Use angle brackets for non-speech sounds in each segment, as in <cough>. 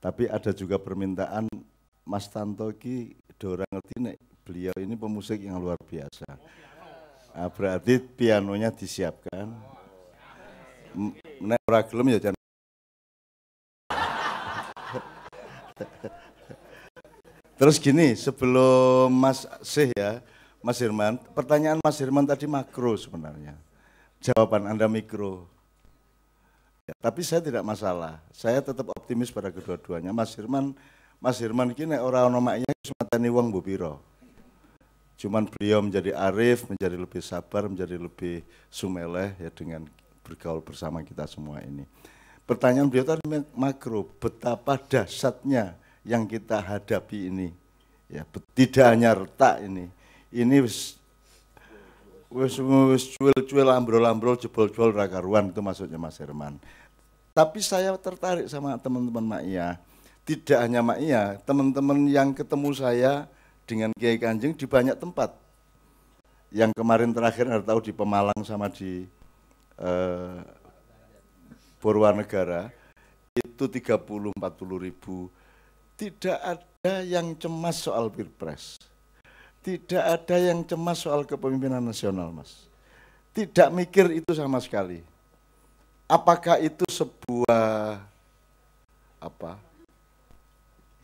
Tapi ada juga permintaan Mas Tanto ki Dora ngerti nek beliau ini pemusik yang luar biasa. Nah, berarti pianonya disiapkan. Nek ora gelem ya jangan. Terus gini, sebelum Mas Sih ya, Mas Herman, pertanyaan Mas Herman tadi makro sebenarnya. Jawaban Anda mikro. Tapi saya tidak masalah. Saya tetap optimis pada kedua-duanya. Mas Hirman, Mas Hirman kini orang nomaknya sematani uang Bu biro. Cuman beliau menjadi arif, menjadi lebih sabar, menjadi lebih sumeleh ya dengan bergaul bersama kita semua ini. Pertanyaan beliau tadi makro, betapa dahsyatnya yang kita hadapi ini. Ya, tidak hanya retak ini. Ini wis wis cuil-cuil ambrol-ambrol jebol-jebol rakaruan itu maksudnya Mas Herman. Tapi saya tertarik sama teman-teman Maia. Tidak hanya Maia, teman-teman yang ketemu saya dengan Kiai Kanjeng di banyak tempat. Yang kemarin terakhir ada tahu di Pemalang sama di eh, Negara itu 30-40 ribu. Tidak ada yang cemas soal pilpres. Tidak ada yang cemas soal kepemimpinan nasional, Mas. Tidak mikir itu sama sekali apakah itu sebuah apa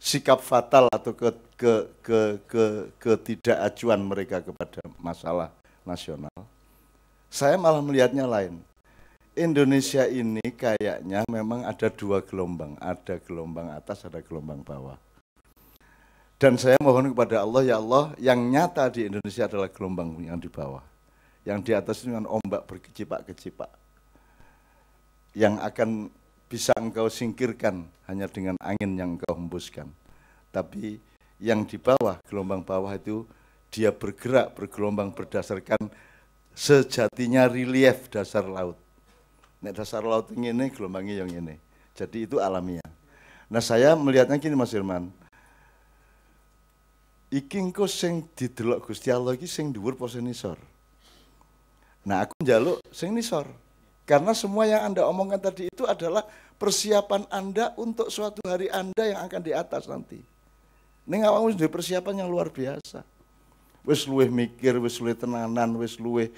sikap fatal atau ke ke ke ke ketidakacuan mereka kepada masalah nasional. Saya malah melihatnya lain. Indonesia ini kayaknya memang ada dua gelombang, ada gelombang atas, ada gelombang bawah. Dan saya mohon kepada Allah, ya Allah, yang nyata di Indonesia adalah gelombang yang di bawah. Yang di atas itu dengan ombak berkecipak-kecipak yang akan bisa engkau singkirkan hanya dengan angin yang engkau hembuskan. Tapi yang di bawah, gelombang bawah itu dia bergerak bergelombang berdasarkan sejatinya relief dasar laut. Nek dasar laut yang ini gelombangnya yang ini. Jadi itu alamiah. Nah saya melihatnya gini Mas Irman. Iki engko sing didelok Gusti Allah iki sing dhuwur posenisor. Nah aku njaluk sing nisor. Karena semua yang Anda omongkan tadi itu adalah persiapan Anda untuk suatu hari Anda yang akan di atas nanti. Ini awakmu sudah persiapan yang luar biasa. Wis luweh mikir, wis luweh tenanan, wis luweh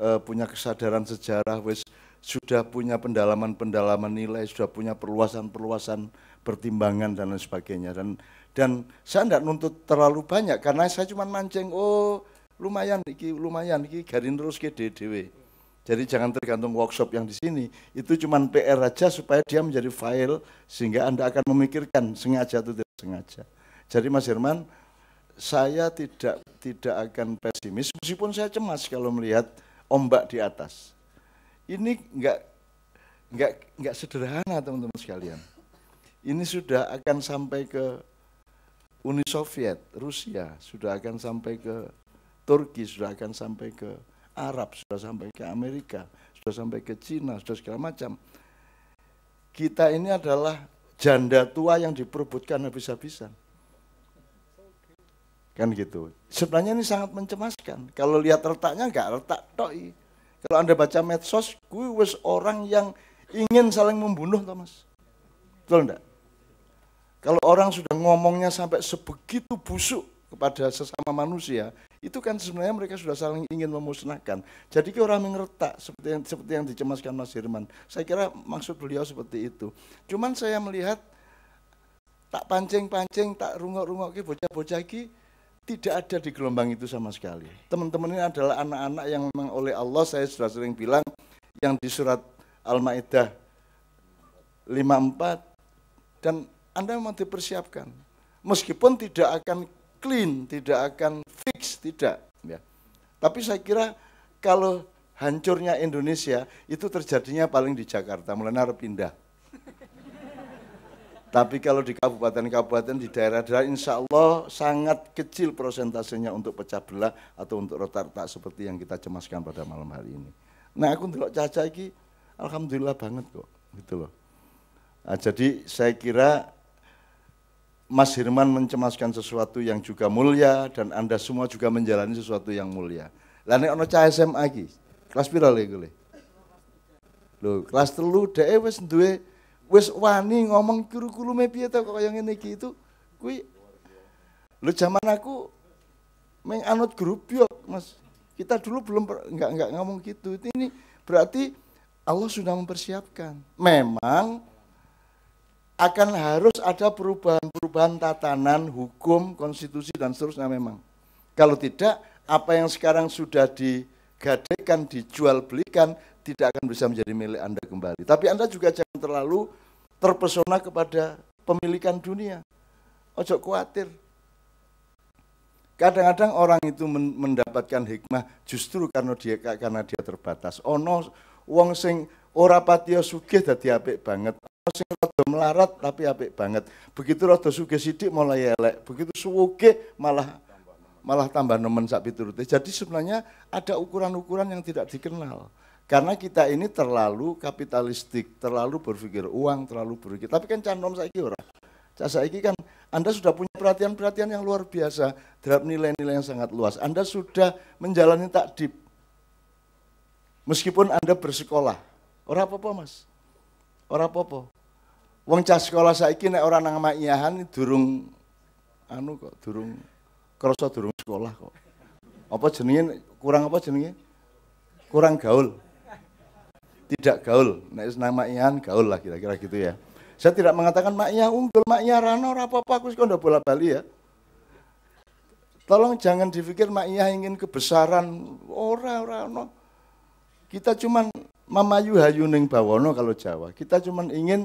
uh, punya kesadaran sejarah, wis sudah punya pendalaman-pendalaman nilai, sudah punya perluasan-perluasan pertimbangan dan lain sebagainya. Dan dan saya tidak nuntut terlalu banyak karena saya cuma mancing, oh lumayan iki, lumayan iki garin terus ke DDW. Jadi jangan tergantung workshop yang di sini. Itu cuma PR aja supaya dia menjadi file sehingga Anda akan memikirkan sengaja atau tidak sengaja. Jadi Mas Herman, saya tidak tidak akan pesimis meskipun saya cemas kalau melihat ombak di atas. Ini enggak enggak enggak sederhana teman-teman sekalian. Ini sudah akan sampai ke Uni Soviet, Rusia, sudah akan sampai ke Turki, sudah akan sampai ke Arab, sudah sampai ke Amerika, sudah sampai ke Cina, sudah segala macam. Kita ini adalah janda tua yang diperbutkan habis-habisan. Kan gitu. Sebenarnya ini sangat mencemaskan. Kalau lihat retaknya enggak retak doi. Kalau Anda baca medsos, gue wes orang yang ingin saling membunuh, Thomas. Betul enggak? Kalau orang sudah ngomongnya sampai sebegitu busuk, kepada sesama manusia itu kan sebenarnya mereka sudah saling ingin memusnahkan. Jadi orang mengeretak seperti yang, seperti yang dicemaskan Mas Hirman. Saya kira maksud beliau seperti itu. Cuman saya melihat tak pancing-pancing, tak rungok-rungok ke bocah-bocah ki tidak ada di gelombang itu sama sekali. Teman-teman ini adalah anak-anak yang memang oleh Allah saya sudah sering bilang yang di surat Al-Maidah 54 dan Anda memang dipersiapkan. Meskipun tidak akan clean, tidak akan fix, tidak. Ya. Tapi saya kira kalau hancurnya Indonesia itu terjadinya paling di Jakarta, mulai naruh pindah. <laughs> Tapi kalau di kabupaten-kabupaten di daerah-daerah insya Allah sangat kecil prosentasenya untuk pecah belah atau untuk retak-retak seperti yang kita cemaskan pada malam hari ini. Nah aku ndelok caca ini, alhamdulillah banget kok gitu loh. Nah, jadi saya kira Mas Herman mencemaskan sesuatu yang juga mulia dan Anda semua juga menjalani sesuatu yang mulia. Lah nek ana cah SMA iki, kelas piro le kuwi? Lho, kelas 3 dhewe wis duwe wis wani ngomong kurikulume piye ta kok kaya ngene iki itu kuwi Lho zaman aku anut grup yuk, Mas. Kita dulu belum nggak nggak ngomong gitu. Ini berarti Allah sudah mempersiapkan. Memang akan harus ada perubahan-perubahan tatanan, hukum, konstitusi, dan seterusnya memang. Kalau tidak, apa yang sekarang sudah digadekan, dijual belikan, tidak akan bisa menjadi milik Anda kembali. Tapi Anda juga jangan terlalu terpesona kepada pemilikan dunia. Ojo khawatir. Kadang-kadang orang itu mendapatkan hikmah justru karena dia karena dia terbatas. Ono wong sing ora patiya sugih dadi apik banget, sing rada melarat tapi apik banget. Begitu rada suge sidik mulai elek, begitu suge malah malah tambah nemen sak piturute. Jadi sebenarnya ada ukuran-ukuran yang tidak dikenal. Karena kita ini terlalu kapitalistik, terlalu berpikir uang, terlalu berpikir. Tapi kan canom saiki ora. Saiki kan Anda sudah punya perhatian-perhatian yang luar biasa terhadap nilai-nilai yang sangat luas. Anda sudah menjalani takdib. Meskipun Anda bersekolah. Ora apa-apa, Mas. Orang apa-apa. Wong cah sekolah saiki nek ora nang makiyahan durung anu kok durung kerasa durung sekolah kok. Apa jenenge kurang apa jenenge? Kurang gaul. Tidak gaul. Nek nang makiyahan gaul lah kira-kira gitu ya. Saya tidak mengatakan maknya unggul, maknya rano, apa-apa, aku sekolah bola bali ya. Tolong jangan dipikir maknya ingin kebesaran, ora, ora, no. Kita cuman mamayu hayuning bawono kalau Jawa. Kita cuman ingin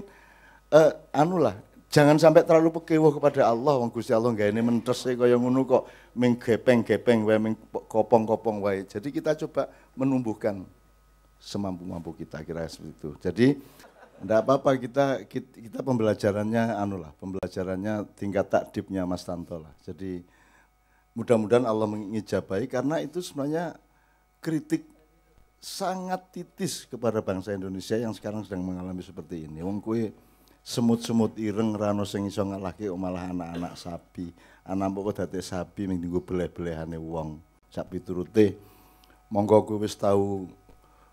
eh, anu lah, jangan sampai terlalu pekewo kepada Allah wong Gusti Allah nggak ini mentes kaya ngono kok ming gepeng-gepeng wae ming kopong-kopong wae. Jadi kita coba menumbuhkan semampu-mampu kita kira seperti itu. Jadi enggak apa-apa kita, kita kita pembelajarannya anu lah, pembelajarannya tingkat takdibnya Mas Tanto lah. Jadi mudah-mudahan Allah mengijabahi karena itu sebenarnya kritik sangat titis kepada bangsa Indonesia yang sekarang sedang mengalami seperti ini. Wong kue semut-semut ireng rano sing iso ngalahke malah anak-anak sapi. Anak pokok dadi sapi ning nggo beleh-belehane wong. Sapi turute monggo kowe wis tau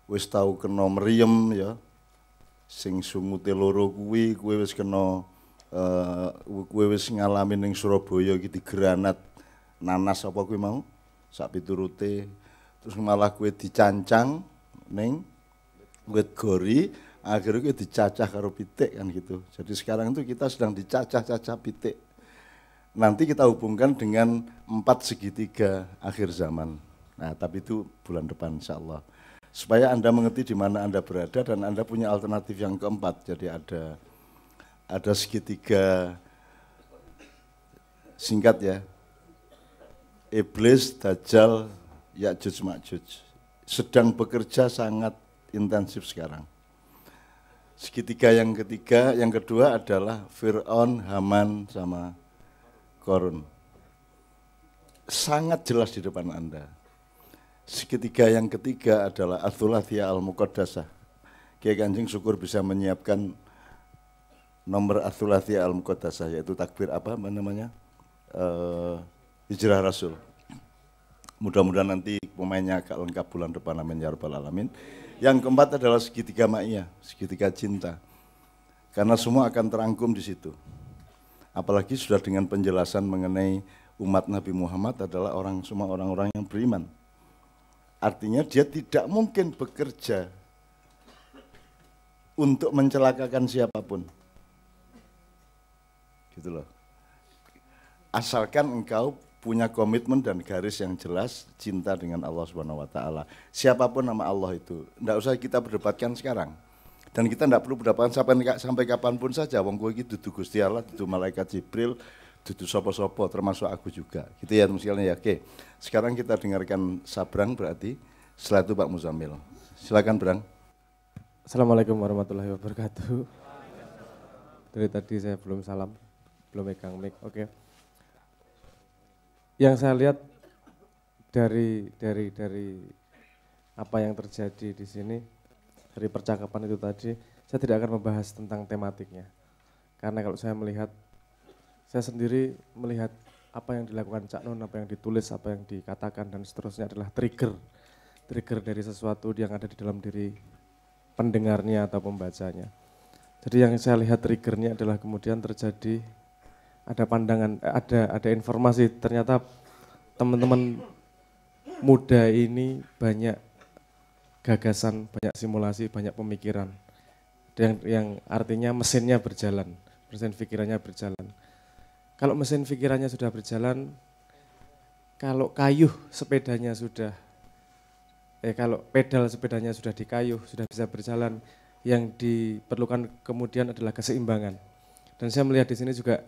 wis tau kena meriem ya. Sing sungute loro kuwi kowe wis kena uh, wis ngalami ning Surabaya iki Granat, nanas apa kowe mau? Sapi turute terus malah kowe dicancang ning wit gori akhirnya itu dicacah karo pitik kan gitu. Jadi sekarang itu kita sedang dicacah-cacah pitik. Nanti kita hubungkan dengan empat segitiga akhir zaman. Nah, tapi itu bulan depan insya Allah. Supaya Anda mengerti di mana Anda berada dan Anda punya alternatif yang keempat. Jadi ada ada segitiga singkat ya. Iblis, Dajjal, Ya'juj, Ma'juj. Sedang bekerja sangat intensif sekarang segitiga yang ketiga, yang kedua adalah Fir'aun, Haman, sama Korun. Sangat jelas di depan Anda. Segitiga yang ketiga adalah Athulathia Al-Muqaddasah. Kiai Kanjeng syukur bisa menyiapkan nomor Athulathia Al-Muqaddasah, yaitu takbir apa namanya? Uh, hijrah Rasul. Mudah-mudahan nanti pemainnya agak lengkap bulan depan, amin ya rabbal alamin. Yang keempat adalah segitiga maknya, segitiga cinta. Karena semua akan terangkum di situ. Apalagi sudah dengan penjelasan mengenai umat Nabi Muhammad adalah orang semua orang-orang yang beriman. Artinya dia tidak mungkin bekerja untuk mencelakakan siapapun. Gitu loh. Asalkan engkau punya komitmen dan garis yang jelas cinta dengan Allah Subhanahu wa taala. Siapapun nama Allah itu, enggak usah kita berdebatkan sekarang. Dan kita enggak perlu berdebatkan sampai sampai kapanpun saja wong kowe iki dudu Gusti Allah, dudu malaikat Jibril, dudu sopo-sopo termasuk aku juga. Gitu ya misalnya ya. Oke. Sekarang kita dengarkan sabrang berarti setelah itu Pak Muzamil. Silakan Brang. Assalamualaikum warahmatullahi wabarakatuh. Dari tadi saya belum salam, belum megang mic. Oke. Okay yang saya lihat dari dari dari apa yang terjadi di sini dari percakapan itu tadi, saya tidak akan membahas tentang tematiknya. Karena kalau saya melihat saya sendiri melihat apa yang dilakukan Cak Nun, apa yang ditulis, apa yang dikatakan dan seterusnya adalah trigger. Trigger dari sesuatu yang ada di dalam diri pendengarnya atau pembacanya. Jadi yang saya lihat triggernya adalah kemudian terjadi ada pandangan, eh, ada ada informasi ternyata teman-teman muda ini banyak gagasan, banyak simulasi, banyak pemikiran. Yang, yang artinya mesinnya berjalan, mesin pikirannya berjalan. Kalau mesin pikirannya sudah berjalan, kalau kayu sepedanya sudah, eh kalau pedal sepedanya sudah dikayuh, sudah bisa berjalan, yang diperlukan kemudian adalah keseimbangan. Dan saya melihat di sini juga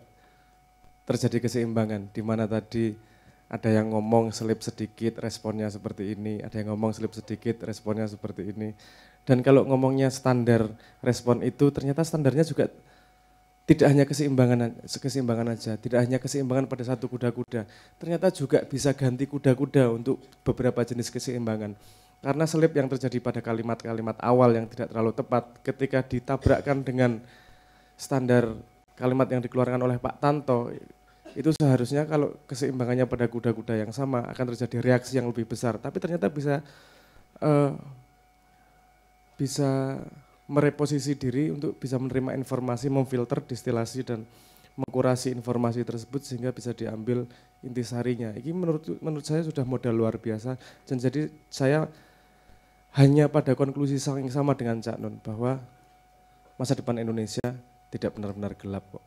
terjadi keseimbangan di mana tadi ada yang ngomong selip sedikit responnya seperti ini, ada yang ngomong selip sedikit responnya seperti ini. Dan kalau ngomongnya standar respon itu ternyata standarnya juga tidak hanya keseimbangan keseimbangan aja, tidak hanya keseimbangan pada satu kuda-kuda. Ternyata juga bisa ganti kuda-kuda untuk beberapa jenis keseimbangan. Karena selip yang terjadi pada kalimat-kalimat awal yang tidak terlalu tepat ketika ditabrakkan dengan standar kalimat yang dikeluarkan oleh Pak Tanto itu seharusnya kalau keseimbangannya pada kuda-kuda yang sama akan terjadi reaksi yang lebih besar. Tapi ternyata bisa uh, bisa mereposisi diri untuk bisa menerima informasi, memfilter, distilasi dan mengkurasi informasi tersebut sehingga bisa diambil intisarinya. Ini menurut menurut saya sudah modal luar biasa. Dan jadi saya hanya pada konklusi yang sama dengan Cak Nun bahwa masa depan Indonesia tidak benar-benar gelap kok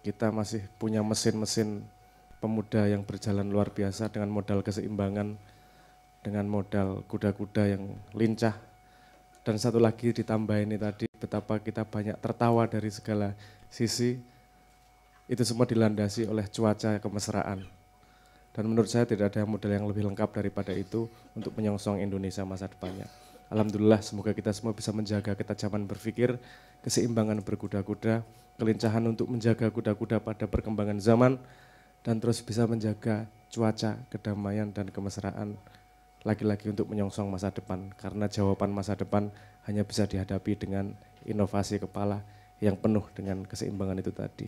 kita masih punya mesin-mesin pemuda yang berjalan luar biasa dengan modal keseimbangan, dengan modal kuda-kuda yang lincah. Dan satu lagi ditambah ini tadi, betapa kita banyak tertawa dari segala sisi, itu semua dilandasi oleh cuaca kemesraan. Dan menurut saya tidak ada modal yang lebih lengkap daripada itu untuk menyongsong Indonesia masa depannya. Alhamdulillah semoga kita semua bisa menjaga ketajaman berpikir, keseimbangan berkuda-kuda, kelincahan untuk menjaga kuda-kuda pada perkembangan zaman dan terus bisa menjaga cuaca, kedamaian dan kemesraan lagi-lagi untuk menyongsong masa depan karena jawaban masa depan hanya bisa dihadapi dengan inovasi kepala yang penuh dengan keseimbangan itu tadi.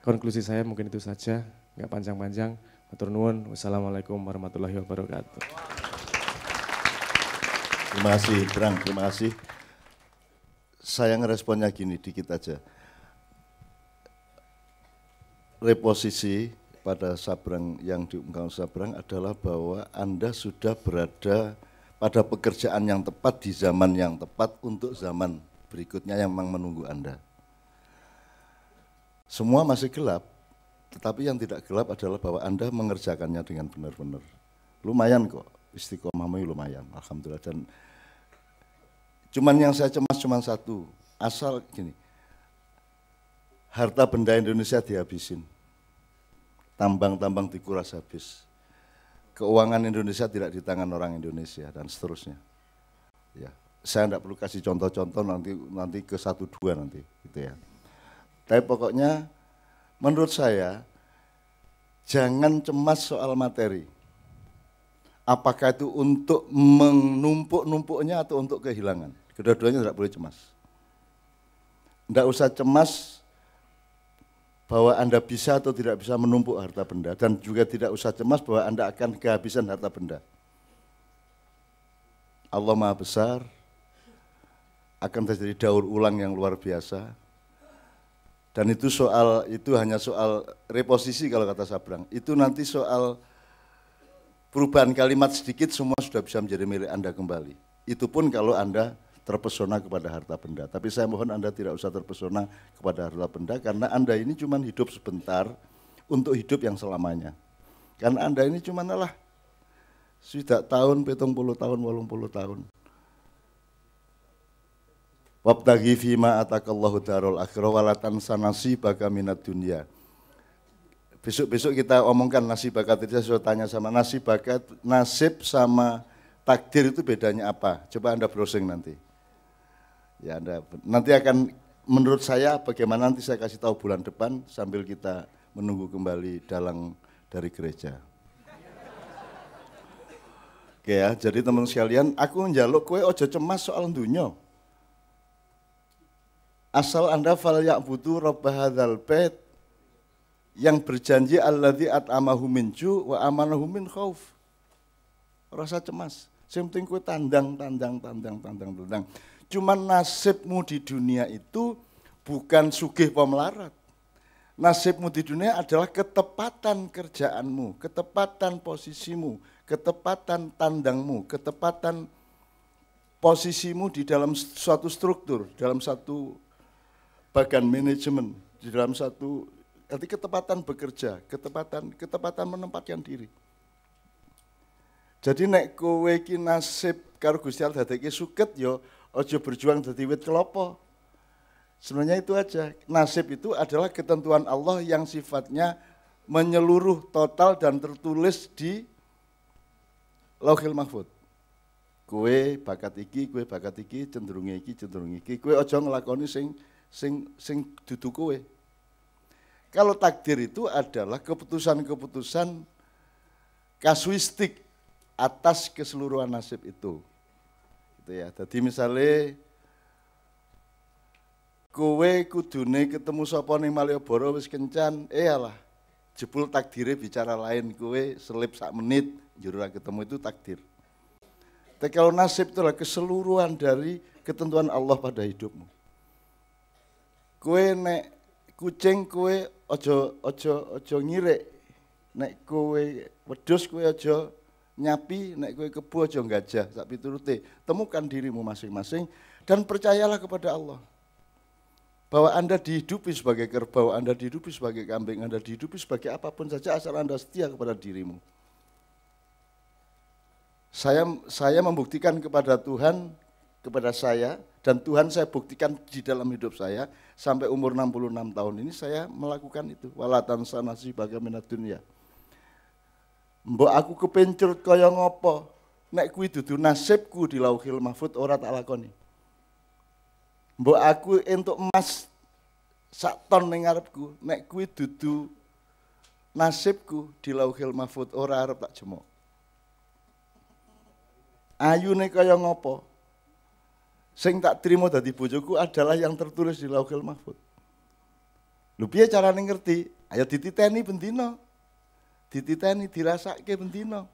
Konklusi saya mungkin itu saja, nggak panjang-panjang. Matur nuwun. Wassalamualaikum warahmatullahi wabarakatuh. Terima kasih, Brang. Terima kasih. Saya ngeresponnya gini, dikit aja reposisi pada Sabrang yang diungkapkan Sabrang adalah bahwa Anda sudah berada pada pekerjaan yang tepat di zaman yang tepat untuk zaman berikutnya yang memang menunggu Anda. Semua masih gelap, tetapi yang tidak gelap adalah bahwa Anda mengerjakannya dengan benar-benar. Lumayan kok, istiqomahmu ya lumayan, Alhamdulillah. Dan cuman yang saya cemas cuma satu, asal gini, harta benda Indonesia dihabisin. Tambang-tambang dikuras habis. Keuangan Indonesia tidak di tangan orang Indonesia dan seterusnya. Ya, saya tidak perlu kasih contoh-contoh nanti nanti ke satu dua nanti gitu ya. Tapi pokoknya menurut saya jangan cemas soal materi. Apakah itu untuk menumpuk-numpuknya atau untuk kehilangan? Kedua-duanya tidak boleh cemas. Tidak usah cemas bahwa Anda bisa atau tidak bisa menumpuk harta benda dan juga tidak usah cemas bahwa Anda akan kehabisan harta benda. Allah Maha Besar akan terjadi daur ulang yang luar biasa. Dan itu soal itu hanya soal reposisi kalau kata Sabrang. Itu nanti soal perubahan kalimat sedikit semua sudah bisa menjadi milik Anda kembali. Itu pun kalau Anda terpesona kepada harta benda. Tapi saya mohon Anda tidak usah terpesona kepada harta benda karena Anda ini cuma hidup sebentar untuk hidup yang selamanya. Karena Anda ini cuma lah sudah tahun, petung puluh tahun, walung puluh tahun. Wabtagi fima atakallahu darul akhirah walatan sanasi baga minat dunia. Besok-besok kita omongkan nasib bakat, saya sudah tanya sama nasib bakat, nasib sama takdir itu bedanya apa? Coba Anda browsing nanti. Ya Anda nanti akan menurut saya bagaimana nanti saya kasih tahu bulan depan sambil kita menunggu kembali dalang dari gereja. Oke ya, jadi teman sekalian, aku menjaluk kue ojo cemas soal dunia. Asal Anda fal butuh robah hadal bait yang berjanji alladzi at min minju wa amanahu min khauf. Rasa cemas. Sing penting kue tandang, tandang, tandang, tandang, tandang. Cuman nasibmu di dunia itu bukan sugih pemelarat. Nasibmu di dunia adalah ketepatan kerjaanmu, ketepatan posisimu, ketepatan tandangmu, ketepatan posisimu di dalam suatu struktur, dalam satu bagan manajemen, di dalam satu arti ketepatan bekerja, ketepatan ketepatan menempatkan diri. Jadi nek kowe iki nasib karo Gusti Allah dadi suket yo ya ojo berjuang jadi wit kelopo. Sebenarnya itu aja. Nasib itu adalah ketentuan Allah yang sifatnya menyeluruh total dan tertulis di Lauhil Mahfud. Kue bakat iki, kue bakat iki, cenderung iki, cenderung iki. Kue ojo ngelakoni sing sing sing dudu kue. Kalau takdir itu adalah keputusan-keputusan kasuistik atas keseluruhan nasib itu gitu ya. Jadi misalnya kowe kudune ketemu sapa ning Malioboro wis kencan, eh alah jebul takdire bicara lain kowe selip sak menit juru ketemu itu takdir. Tapi kalau nasib itulah keseluruhan dari ketentuan Allah pada hidupmu. Kue nek kucing kue ojo ojo ojo ngirek, nek kue wedus kue ojo nyapi naik kue kebo jong gajah tapi turuti Temukan dirimu masing-masing dan percayalah kepada Allah. Bahwa Anda dihidupi sebagai kerbau, Anda dihidupi sebagai kambing, Anda dihidupi sebagai apapun saja asal Anda setia kepada dirimu. Saya saya membuktikan kepada Tuhan kepada saya dan Tuhan saya buktikan di dalam hidup saya sampai umur 66 tahun ini saya melakukan itu walatan sanasi bagaimana dunia Mbok aku kepencut kaya ngopo? Nek kuwi dudu nasibku di Lauhil Mahfud ora tak lakoni. Mbok aku entuk emas sak ton ning ngarepku, nek kuwi dudu nasibku di Lauhil Mahfud ora arep tak jemuk. Ayune kaya ngopo? Sing tak terima dadi bojoku adalah yang tertulis di Lauhil Mahfud. Lho piye carane ngerti? Ayo dititeni bendina dititeni, dirasake bentino.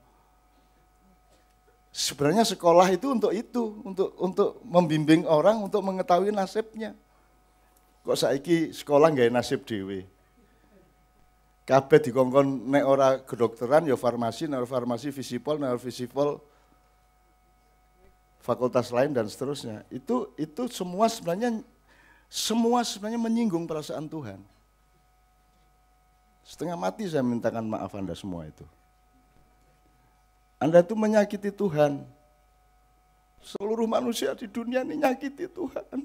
Sebenarnya sekolah itu untuk itu, untuk untuk membimbing orang untuk mengetahui nasibnya. Kok saiki sekolah nggak nasib dewi. Kabeh dikongkon nek ora kedokteran ya farmasi, nek farmasi visipol, nek visipol fakultas lain dan seterusnya. Itu itu semua sebenarnya semua sebenarnya menyinggung perasaan Tuhan. Setengah mati saya mintakan maaf Anda semua itu. Anda itu menyakiti Tuhan. Seluruh manusia di dunia ini nyakiti Tuhan.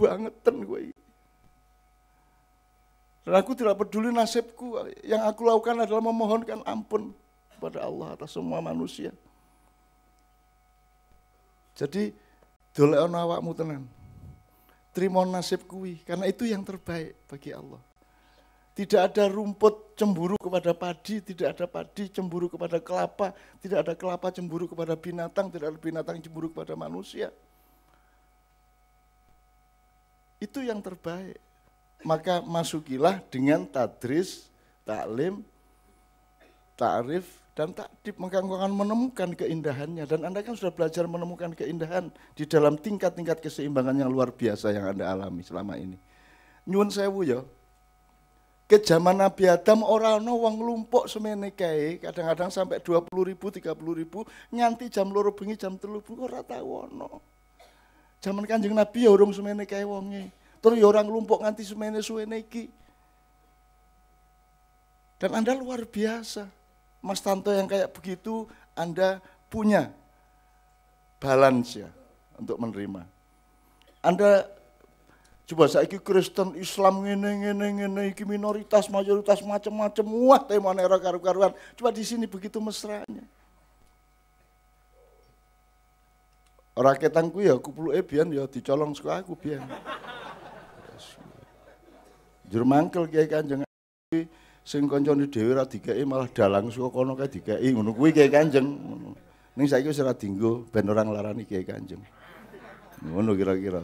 Bangetan gue ini. Dan aku tidak peduli nasibku. Yang aku lakukan adalah memohonkan ampun kepada Allah atas semua manusia. Jadi, doleon awakmu tenang. Terima nasib karena itu yang terbaik bagi Allah. Tidak ada rumput cemburu kepada padi, tidak ada padi cemburu kepada kelapa, tidak ada kelapa cemburu kepada binatang, tidak ada binatang cemburu kepada manusia. Itu yang terbaik. Maka masukilah dengan tadris, taklim, ta'rif, dan takdib. Maka engkau akan menemukan keindahannya. Dan Anda kan sudah belajar menemukan keindahan di dalam tingkat-tingkat keseimbangan yang luar biasa yang Anda alami selama ini. Nyun sewu ya, ke zaman Nabi Adam orang no wong lumpuk semene kae kadang-kadang sampai 20 ribu 30 ribu nganti jam loro bengi jam telu bengi ora tau ono zaman kanjeng Nabi ya urung semene kae wonge terus ya orang lumpok nganti semene suwene iki dan Anda luar biasa Mas Tanto yang kayak begitu Anda punya balance ya untuk menerima Anda Coba saiki Kristen, Islam ngene ngene ngene iki minoritas, mayoritas macam-macam wah temane era karu-karuan. Coba di sini begitu mesranya. rakyatanku ya kupluke biyen ya dicolong saka aku biyen. Jur mangkel Kiai Kanjeng sing kancane dhewe ra dikeki malah dalang suka kono kae dikeki ngono kuwi Kiai Kanjeng. Ning saiki wis ora dinggo ben orang larani Kiai Kanjeng. Ngono kira-kira.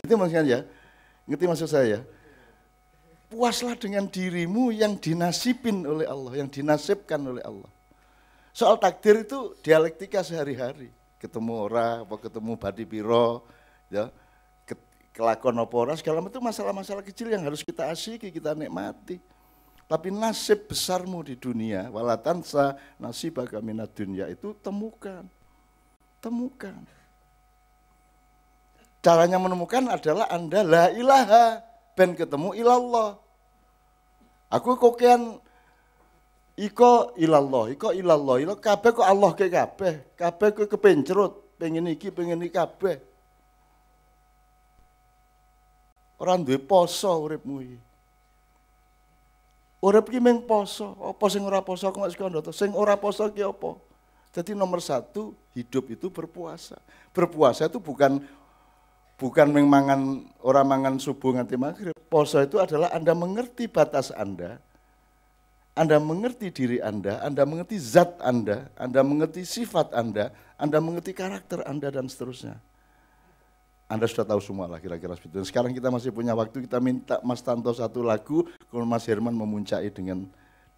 Itu maksudnya ya. Ngerti maksud saya? Ya? Puaslah dengan dirimu yang dinasipin oleh Allah, yang dinasibkan oleh Allah. Soal takdir itu dialektika sehari-hari. Ketemu orang, apa ketemu badi piro, ya. Kelakon opora, segala macam itu masalah-masalah kecil yang harus kita asiki, kita nikmati. Tapi nasib besarmu di dunia, walatansa nasibah minat dunia itu temukan. Temukan. Caranya menemukan adalah Anda la ilaha, ben ketemu ilallah. Aku kokian iko ilallah, iko ilallah, ilo kape kok Allah ke kape kape kok kepencerut, pengen iki, pengen iki orang orang duwe poso uripmu iki. Orang pergi mung poso, apa sing ora poso kok sekondo to, sing ora poso ki apa? Jadi nomor satu, hidup itu berpuasa. Berpuasa itu bukan bukan mengmangan orang mangan subuh nganti maghrib. Poso itu adalah Anda mengerti batas Anda, Anda mengerti diri Anda, Anda mengerti zat Anda, Anda mengerti sifat Anda, Anda mengerti karakter Anda dan seterusnya. Anda sudah tahu semua lah kira-kira seperti itu. Sekarang kita masih punya waktu, kita minta Mas Tanto satu lagu, kalau Mas Herman memuncai dengan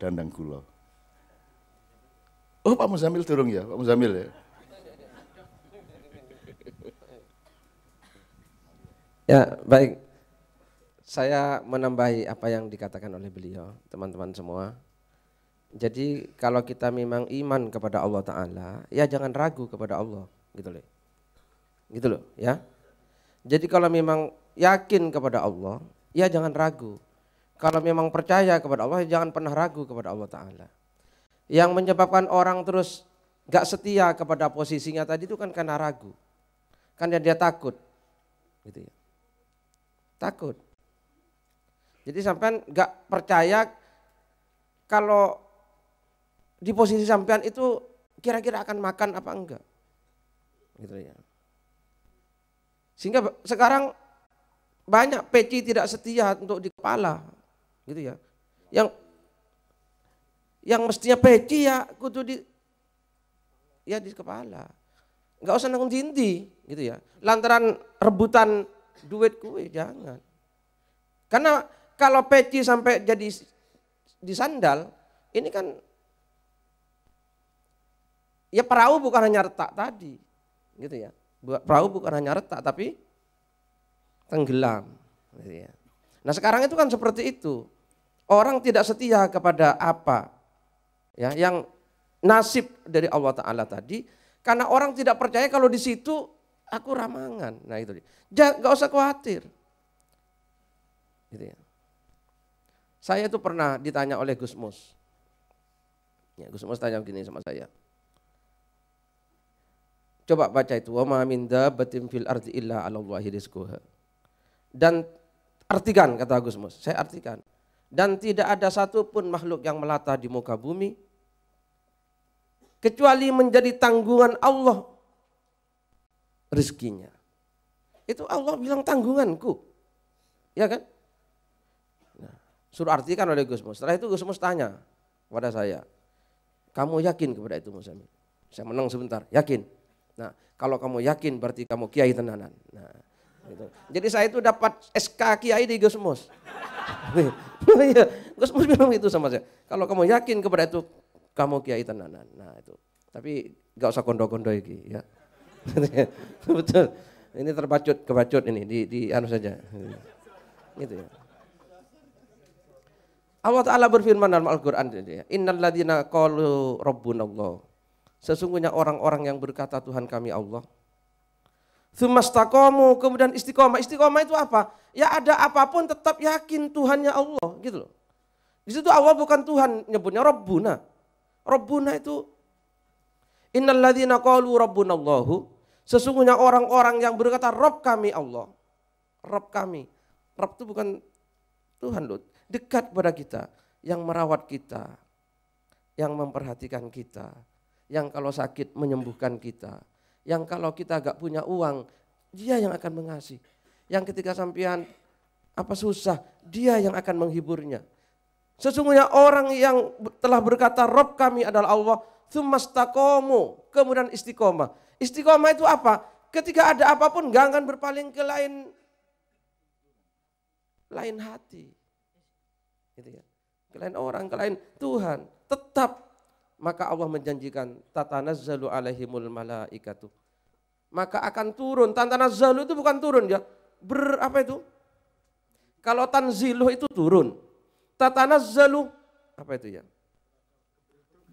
Dandang Gulo. Oh Pak Muzamil turun ya, Pak Muzamil ya. Ya, baik. Saya menambahi apa yang dikatakan oleh beliau, teman-teman semua. Jadi kalau kita memang iman kepada Allah Ta'ala, ya jangan ragu kepada Allah. Gitu loh. Gitu loh ya. Jadi kalau memang yakin kepada Allah, ya jangan ragu. Kalau memang percaya kepada Allah, ya jangan pernah ragu kepada Allah Ta'ala. Yang menyebabkan orang terus gak setia kepada posisinya tadi itu kan karena ragu. kan dia, dia takut. Gitu ya. Takut. Jadi sampean nggak percaya kalau di posisi sampean itu kira-kira akan makan apa enggak. Gitu ya. Sehingga sekarang banyak peci tidak setia untuk di kepala. Gitu ya. Yang yang mestinya peci ya kudu di ya di kepala. Enggak usah nanggung jinti gitu ya. Lantaran rebutan duit kue, jangan. Karena kalau peci sampai jadi di sandal, ini kan ya perahu bukan hanya retak tadi, gitu ya. buat Perahu bukan hanya retak tapi tenggelam, gitu ya. Nah sekarang itu kan seperti itu. Orang tidak setia kepada apa ya yang nasib dari Allah Taala tadi, karena orang tidak percaya kalau di situ Aku ramangan. Nah itu dia. Jangan, gak usah khawatir. Gitu ya. Saya itu pernah ditanya oleh Gus Mus. Ya, Gus Mus tanya begini sama saya. Coba baca itu. Wa ma batim fil ardi illa 'ala rizquha. Dan artikan kata Gus Mus. Saya artikan. Dan tidak ada satupun makhluk yang melata di muka bumi kecuali menjadi tanggungan Allah rezekinya. Itu Allah bilang tanggunganku. Ya kan? Nah, suruh artikan oleh Gus Mus. Setelah itu Gus Mus tanya kepada saya, kamu yakin kepada itu Mas Saya menang sebentar, yakin. Nah, kalau kamu yakin berarti kamu kiai tenanan. Nah, gitu. Jadi saya itu dapat SK kiai di Gus Mus. <laughs> Iya, Gus Mus bilang itu sama saya. Kalau kamu yakin kepada itu, kamu kiai tenanan. Nah itu. Tapi gak usah kondo-kondo lagi, ya. <laughs> betul. Ini terpacut, kebacut ini di di anu saja. Gitu ya. Allah Ta'ala berfirman dalam Al-Quran gitu ya. Innal ladhina qalu rabbunallah Sesungguhnya orang-orang yang berkata Tuhan kami Allah Thumastakomu kemudian istiqomah Istiqomah itu apa? Ya ada apapun tetap yakin Tuhannya Allah gitu loh di situ Allah bukan Tuhan nyebutnya Rabbuna. Rabbuna itu kalu qalu rabbunallahu Sesungguhnya orang-orang yang berkata Rob kami Allah. Rob kami. Rob itu bukan Tuhan loh. Dekat pada kita. Yang merawat kita. Yang memperhatikan kita. Yang kalau sakit menyembuhkan kita. Yang kalau kita agak punya uang. Dia yang akan mengasihi. Yang ketika sampean apa susah. Dia yang akan menghiburnya. Sesungguhnya orang yang telah berkata Rob kami adalah Allah. Thumastakomu. Kemudian istiqomah Istiqomah itu apa? Ketika ada apapun gak akan berpaling ke lain lain hati. Gitu ya. Ke lain orang, ke lain Tuhan. Tetap maka Allah menjanjikan tatanazzalu alaihimul malaikatu. Maka akan turun. Tatanazzalu itu bukan turun ya. Ber apa itu? Kalau tanziluh itu turun. Tatanazzalu apa itu ya?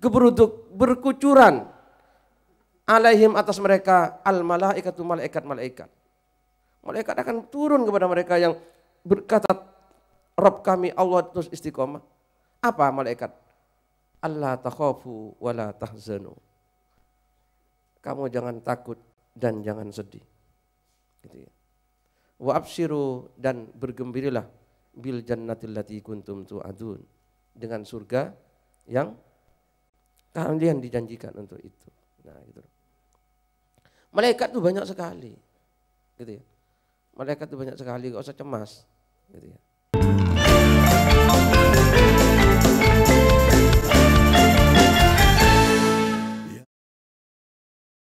Gebruduk, berkucuran alaihim atas mereka al malaikatu malaikat malaikat. Malaikat akan turun kepada mereka yang berkata Rob kami Allah terus istiqomah. Apa malaikat? Allah takhafu wala tahzanu. Kamu jangan takut dan jangan sedih. Gitu ya. Wa absyiru dan bergembirilah bil jannatil lati kuntum tu'adun. Dengan surga yang kalian dijanjikan untuk itu. Nah, gitu. Malaikat itu banyak sekali. Gitu ya. Malaikat itu banyak sekali, gak usah cemas. Gitu ya.